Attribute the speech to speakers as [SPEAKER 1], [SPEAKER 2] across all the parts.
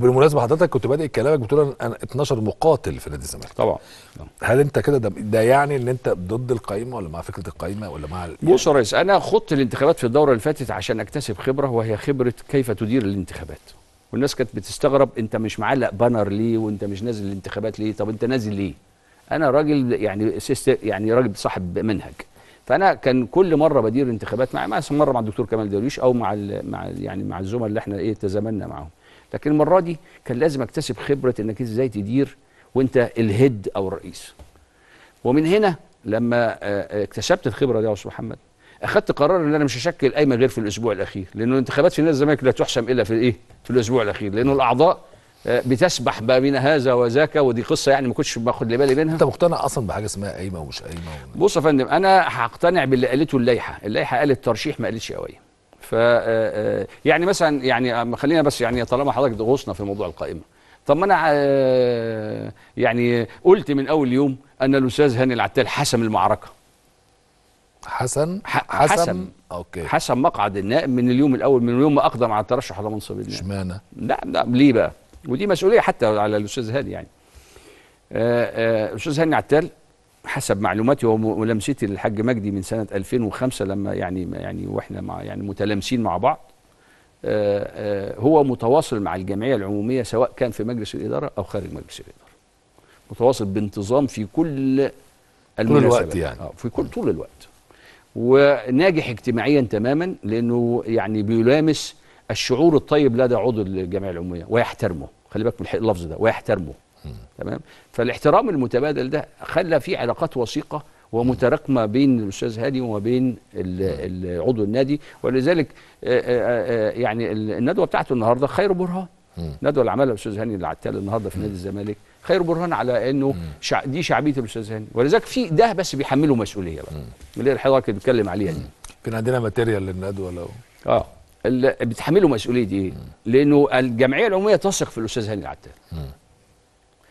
[SPEAKER 1] بالمناسبه حضرتك كنت بادئ كلامك بتقول انا 12 مقاتل في نادي الزمالك طبعا هل انت كده ده, ده يعني ان انت ضد القائمه ولا مع فكره القائمه ولا مع بص يا ريس انا خضت الانتخابات في الدوره اللي فاتت عشان اكتسب خبره وهي خبره كيف تدير الانتخابات والناس كانت بتستغرب انت مش معلق بانر ليه وانت مش نازل الانتخابات ليه طب انت نازل ليه انا راجل يعني سيست يعني راجل صاحب منهج فانا كان كل مره بدير انتخابات مع مره مع الدكتور كمال درويش او مع مع يعني مع الزملاء اللي احنا ايه تزامنا معاهم لكن المره دي كان لازم اكتسب خبره انك ازاي تدير وانت الهيد او الرئيس ومن هنا لما آه، آه، اكتسبت الخبره دي يا استاذ محمد اخذت قرار ان انا مش هشكل قايمه غير في الاسبوع الاخير لان الانتخابات في نادي الزمالك لا تحسم الا في الايه في الاسبوع الاخير لانه الاعضاء آه، بتسبح ما بين هذا وذاك ودي قصه يعني ما كنتش باخد لي بالي منها انت مقتنع اصلا بحاجه اسمها قايمه ومش قايمه بص يا فندم انا هقتنع باللي قالته اللائحه اللائحه قالت ترشيح ما قالتش قوايم ف آه، آه، يعني مثلا يعني آه، خلينا بس يعني طالما حضرتك غصنا في موضوع القائمه طب ما انا يعني قلت من اول يوم ان الاستاذ هاني العتال حسم المعركه حسن حسم, حسم اوكي حسم مقعد النائب من اليوم الاول من يوم ما اقدم على الترشح على منصب النائب اشمعنى؟ لا لا ليه بقى؟ ودي مسؤوليه حتى على الاستاذ هاني يعني الاستاذ هاني عتال حسب معلوماتي ولمستي للحاج مجدي من سنه 2005 لما يعني يعني واحنا مع يعني متلامسين مع بعض آه، آه، هو متواصل مع الجمعيه العموميه سواء كان في مجلس الاداره او خارج مجلس الاداره متواصل بانتظام في كل طول الوقت يعني آه في كل طول الوقت وناجح اجتماعيا تماما لانه يعني بيلامس الشعور الطيب لدى عضو الجمعيه العموميه ويحترمه خلي بالك من اللفظ ده ويحترمه تمام فالاحترام المتبادل ده خلى في علاقات وثيقه ومتراكمه بين الاستاذ هادي وما بين عضو النادي ولذلك آه، آه، آه، يعني الندوه بتاعته النهارده خير برهان الندوه اللي عملها الاستاذ هاني العتال النهارده في نادي الزمالك خير برهان على انه شع... دي شعبيه الاستاذ هاني ولذلك في ده بس بيحمله مسؤوليه بقى اللي حضرتك بتتكلم عليها دي كان عندنا ماتيريال للندوه لو اه بتحمله مسؤوليه ايه؟ لانه الجمعيه العموميه تثق في الاستاذ هاني العتال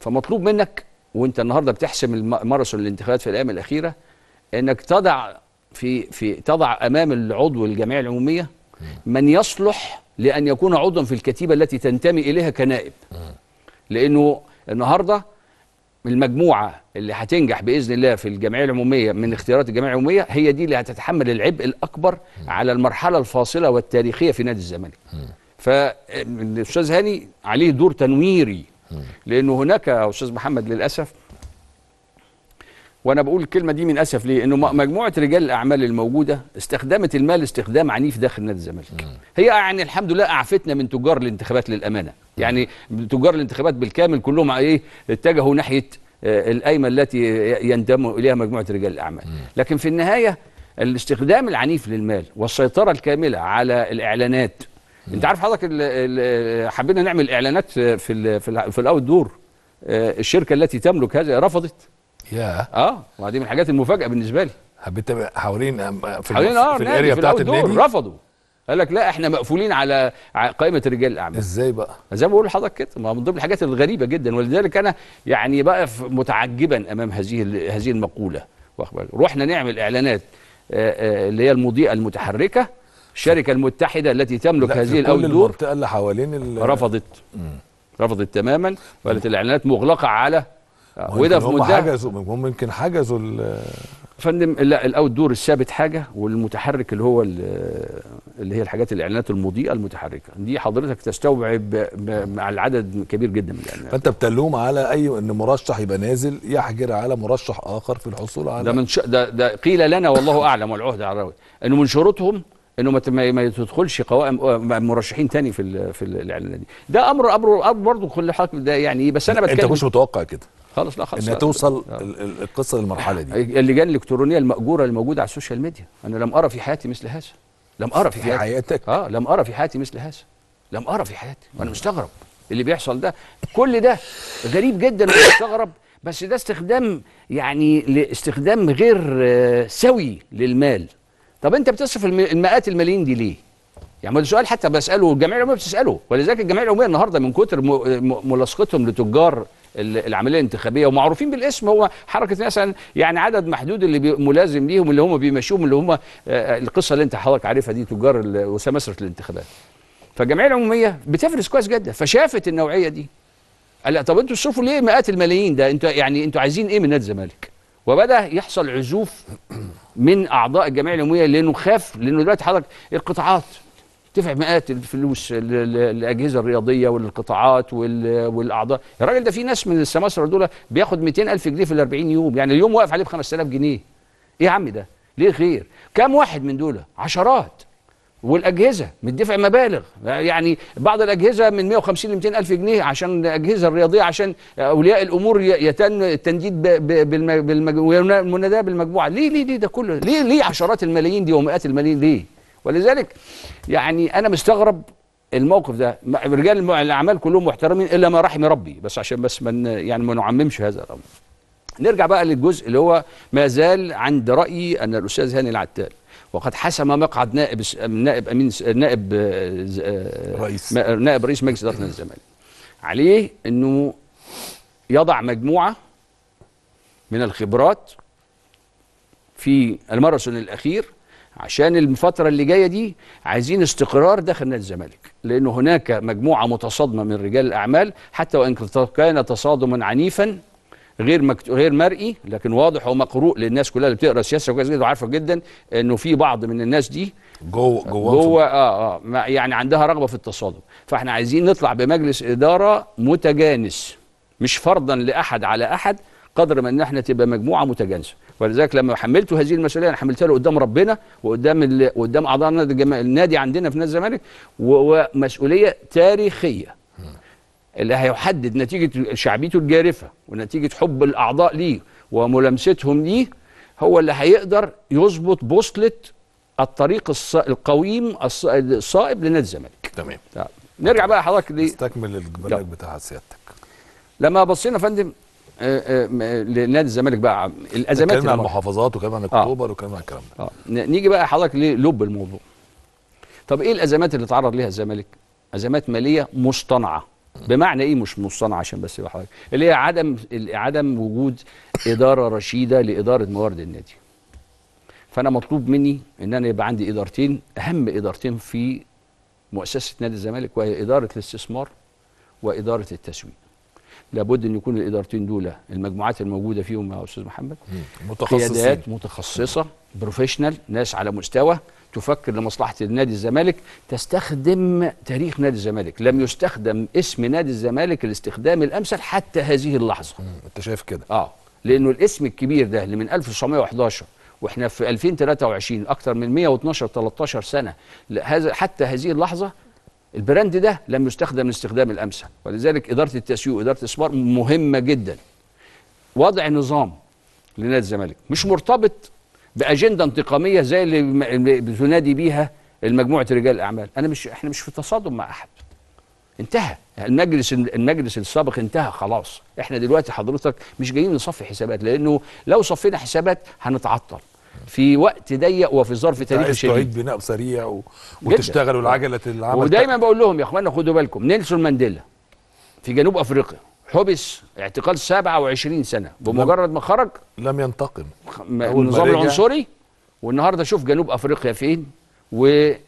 [SPEAKER 1] فمطلوب منك وانت النهارده بتحسم الماراثون الانتخابات في الايام الاخيره انك تضع في في تضع امام العضو الجمعيه العموميه من يصلح لان يكون عضوا في الكتيبه التي تنتمي اليها كنائب لانه النهارده المجموعه اللي هتنجح باذن الله في الجمعيه العموميه من اختيارات الجمعيه العموميه هي دي اللي هتتحمل العبء الاكبر على المرحله الفاصله والتاريخيه في نادي الزمالك فالاستاذ هاني عليه دور تنويري لانه هناك يا استاذ محمد للاسف وانا بقول الكلمه دي من اسف ليه انه مجموعه رجال الاعمال الموجوده استخدمت المال استخدام عنيف داخل نادي الزمالك هي يعني الحمد لله اعفتنا من تجار الانتخابات للامانه يعني تجار الانتخابات بالكامل كلهم ايه اتجهوا ناحيه آه، القايمه التي ينتم اليها مجموعه رجال الاعمال لكن في النهايه الاستخدام العنيف للمال والسيطره الكامله على الاعلانات انت عارف حضرتك حبينا نعمل اعلانات في الـ في, في الاوت دور آه، الشركه التي تملك هذا رفضت يا اه وهذه من الحاجات المفاجاه بالنسبه لي حبيت حوالين في حوالين اه في آه، الاريا بتاعت النادي رفضوا قال لك لا احنا مقفولين على قائمه رجال الاعمال ازاي بقى زي ما بقول لحضرتك كده ما من ضمن الحاجات الغريبه جدا ولذلك انا يعني بقى متعجبا امام هذه هذه المقوله واخبار رحنا نعمل اعلانات آه، اللي هي المضيئه المتحركه الشركه المتحده التي تملك هذه الاوتدور كل اللي حوالين رفضت رفضت تماما قالت الاعلانات مغلقه على وده في مده حجزوا هم يمكن حجزوا فندم لا الاوت دور الثابت حاجه والمتحرك اللي هو اللي هي الحاجات الاعلانات المضيئه المتحركه دي حضرتك تستوعب مع العدد كبير جدا من الاعلانات فانت بتلوم على اي ان مرشح يبقى نازل يحجر على مرشح اخر في الحصول على ده من ش... ده, ده قيل لنا والله اعلم والعهد على الراوي انه من شروطهم انه ما تدخلش قوائم آه، مرشحين تاني في في الاعلانات دي ده امر امر امر برضه كل حاجه ده يعني ايه بس انا بتكلم انت مش متوقع كده خلاص لا خلاص انها توصل آه. القصه للمرحله دي اللجان الالكترونيه الماجوره اللي موجوده على السوشيال ميديا انا لم ارى في حياتي مثل هذا لم ارى في, في حياتي حياتك اه لم ارى في حياتي مثل هذا لم ارى في حياتي وانا مستغرب اللي بيحصل ده كل ده غريب جدا ومستغرب بس ده استخدام يعني استخدام غير آه، سوي للمال طب انت بتصرف المئات الملايين دي ليه؟ يعني ده سؤال حتى بساله الجمعيه العموميه بتساله ولذلك الجمعيه العموميه النهارده من كتر ملاصقتهم لتجار العمليه الانتخابيه ومعروفين بالاسم هو حركه مثلا يعني عدد محدود اللي ملازم ليهم اللي هم بيمشوهم اللي هم آه، القصه اللي انت حضرتك عارفها دي تجار وسمسره الانتخابات. فالجمعيه العموميه بتفرز كويس جدا فشافت النوعيه دي. قال لا طب انتوا تصرفوا ليه مئات الملايين ده انتوا يعني انتوا عايزين ايه من نادي الزمالك؟ وبدا يحصل عزوف من اعضاء الجمعيه العموميه لانه خاف لانه دلوقتي حضرتك القطاعات تدفع مئات الفلوس للاجهزه الرياضيه والقطاعات والاعضاء الراجل ده في ناس من السماسره دول بياخد 200000 جنيه في ال 40 يوم يعني اليوم واقف عليه ب 5000 جنيه ايه يا عم ده ليه خير كام واحد من دول عشرات والاجهزه مدفع مبالغ يعني بعض الاجهزه من 150 ل 200 الف جنيه عشان الاجهزه الرياضيه عشان اولياء الامور يتم التنديد والمناداه بالمجموعه ليه ليه ليه ده كله ليه ليه عشرات الملايين دي ومئات الملايين ليه ولذلك يعني انا مستغرب الموقف ده رجال الاعمال كلهم محترمين الا ما رحم ربي بس عشان بس من يعني ما نعممش هذا الامر نرجع بقى للجزء اللي هو ما زال عند رايي ان الاستاذ هاني العتال وقد حسم مقعد نائب نائب امين نائب آه، آه، رئيس نائب رئيس مجلس اداره النادي الزمالك عليه انه يضع مجموعه من الخبرات في الماراثون الاخير عشان الفترة اللي جاية دي عايزين استقرار داخل نادي الزمالك لانه هناك مجموعة متصادمة من رجال الأعمال حتى وإن كان تصادما عنيفا غير مكت... غير مرئي لكن واضح ومقروء للناس كلها اللي بتقرا السياسه كويس جدا وعارفه جدا انه في بعض من الناس دي جوه آه، جوه جوه اه اه يعني عندها رغبه في التصادم فاحنا عايزين نطلع بمجلس اداره متجانس مش فرضا لاحد على احد قدر ما ان احنا تبقى مجموعه متجانسه ولذلك لما حملته هذه المسؤوليه انا حملتها له قدام ربنا وقدام ال... قدام اعضاء النادي عندنا في نادي الزمالك ومسؤوليه تاريخيه اللي هيحدد نتيجه شعبيته الجارفه ونتيجه حب الاعضاء ليه وملامستهم ليه هو اللي هيقدر يظبط بوصله الطريق الص... القويم الص... الصائب لنادي الزمالك تمام نرجع بقى حضرتك ل استكمل البرنامج بتاع سيادتك لما بصينا يا فندم آه، آه، لنادي الزمالك بقى الازمات اللي عن المحافظات وكلام عن آه. اكتوبر آه. وكلام عن الكلام ده آه. نيجي بقى حضرتك للب الموضوع طب ايه الازمات اللي تعرض ليها الزمالك ازمات ماليه مصطنعه بمعنى ايه مش مصنع عشان بس يبقى حضرتك اللي هي عدم عدم وجود اداره رشيده لاداره موارد النادي فانا مطلوب مني ان انا يبقى عندي ادارتين اهم ادارتين في مؤسسه نادي الزمالك وهي اداره الاستثمار واداره التسويق لابد ان يكون الادارتين دول المجموعات الموجوده فيهم يا استاذ محمد متخصصين متخصصه بروفيشنال ناس على مستوى تفكر لمصلحه نادي الزمالك تستخدم تاريخ نادي الزمالك لم يستخدم اسم نادي الزمالك الاستخدام الامثل حتى هذه اللحظه انت شايف كده اه لانه الاسم الكبير ده اللي من 1911 واحنا في 2023 أكثر من 112 13 سنه هذا حتى هذه اللحظه البراند ده لم يستخدم الاستخدام الامثل ولذلك اداره التسويق واداره الاستثمار مهمه جدا وضع نظام لنادي الزمالك مش مرتبط باجنده انتقاميه زي اللي بتنادي بيها المجموعه رجال الاعمال انا مش احنا مش في تصادم مع احد انتهى المجلس المجلس السابق انتهى خلاص احنا دلوقتي حضرتك مش جايين نصفي حسابات لانه لو صفينا حسابات هنتعطل في وقت ضيق وفي ظرف طيب، تاريخي شديد تعيد بناء سريع و... وتشتغلوا العجله العمل ودايما بقول لهم يا اخوانا خدوا بالكم نيلسون مانديلا في جنوب افريقيا حبس اعتقال 27 سنه بمجرد ما خرج لم ينتقم النظام العنصري والنهارده شوف جنوب افريقيا فين وبقت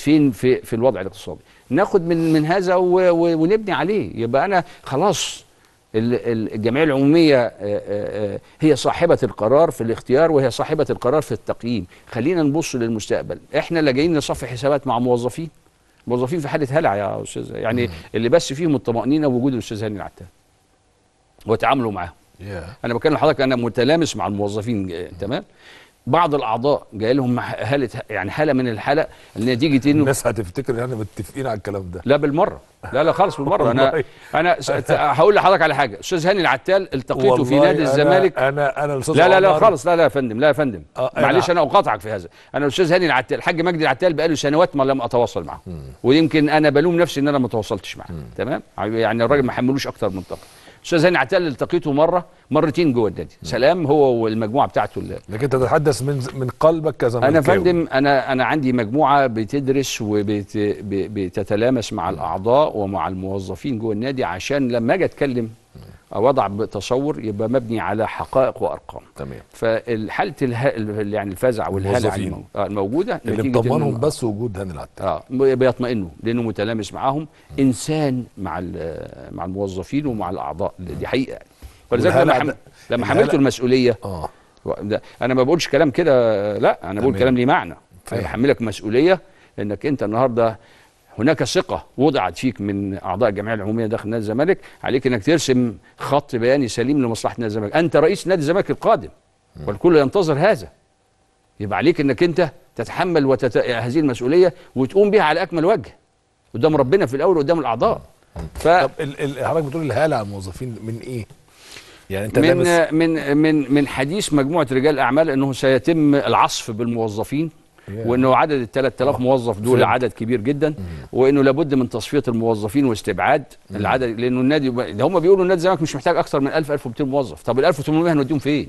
[SPEAKER 1] فين في في الوضع الاقتصادي ناخد من من هذا ونبني عليه يبقى انا خلاص الجمعيه العموميه آه، آه، آه، هي صاحبه القرار في الاختيار وهي صاحبه القرار في التقييم خلينا نبص للمستقبل احنا لاجئين جايين نصفي حسابات مع موظفين موظفين في حاله هلع يا استاذ يعني اللي بس فيهم الطمانينه وجود الاستاذ هاني العتاب وتعامله معاهم yeah. انا بكلم حضرتك انا متلامس مع الموظفين آه، تمام بعض الاعضاء جاي لهم هاله يعني حاله من الحاله نتيجه انه الناس هتفتكر ان احنا متفقين على الكلام ده لا بالمره لا لا خالص بالمره انا انا هقول لحضرتك على حاجه استاذ هاني العتال التقيته في نادي الزمالك انا انا الاستاذ لا لا لا خالص لا لا يا فندم لا يا فندم أه معلش انا اقاطعك في هذا انا الاستاذ هاني العتال الحاج مجدي العتال بقاله سنوات ما لم اتواصل معه ويمكن انا بلوم نفسي ان انا ما تواصلتش معاه تمام يعني الراجل ما حملوش اكتر من طاقه استاذ هاني عتال التقيته مره مرتين جوه النادي سلام هو والمجموعه بتاعته اللي. لكن تتحدث من من قلبك كذا انا فندم انا انا عندي مجموعه بتدرس وبتتلامس مع الاعضاء ومع الموظفين جوه النادي عشان لما اجي اتكلم وضع تصور يبقى مبني على حقائق وارقام تمام فحاله اله... يعني الفزع والهلع آه، الموجوده اللي مطمنهم بس وجود هاني العتاب اه بيطمئنوا لانه متلامس معاهم م. انسان مع مع الموظفين ومع الاعضاء م. دي حقيقه ولذلك لما حم... لما حملته المسؤوليه اه انا ما بقولش كلام كده لا انا بقول كلام ليه معنى فيحملك مسؤوليه انك انت النهارده هناك ثقة وضعت فيك من أعضاء الجمعية العمومية داخل نادي الزمالك عليك أنك ترسم خط بياني سليم لمصلحة نادي الزمالك أنت رئيس نادي الزمالك القادم والكل ينتظر هذا يبقى عليك أنك أنت تتحمل وتت... هذه المسؤولية وتقوم بها على أكمل وجه قدام ربنا في الأول وقدام الأعضاء ف... طب حضرتك بتقول الهالة على الموظفين من إيه؟ يعني انت من من من من حديث مجموعه رجال الاعمال انه سيتم العصف بالموظفين وانه عدد ال 3000 موظف دول عدد كبير جدا وانه لابد من تصفيه الموظفين واستبعاد العدد لانه النادي هم بيقولوا النادي الزمالك مش محتاج اكثر من 1000 1200 موظف طب ال 1800 هنوديهم فين؟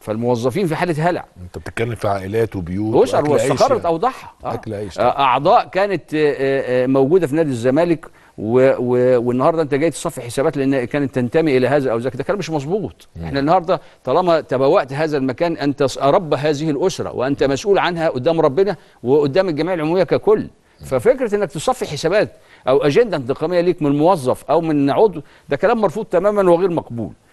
[SPEAKER 1] فالموظفين في حاله هلع انت بتتكلم في عائلات وبيوت اسر واستقرت يعني. اوضاعها آه. اكل عيش آه، اعضاء كانت آه، موجوده في نادي الزمالك و و والنهارده انت جاي تصفي حسابات لان كانت تنتمي الى هذا او ذاك ده كلام مش مظبوط نعم. احنا النهارده طالما تبوأت هذا المكان انت رب هذه الاسره وانت مسؤول عنها قدام ربنا وقدام الجمعيه العموميه ككل ففكره انك تصفي حسابات او اجنده انتقاميه ليك من موظف او من عضو ده كلام مرفوض تماما وغير مقبول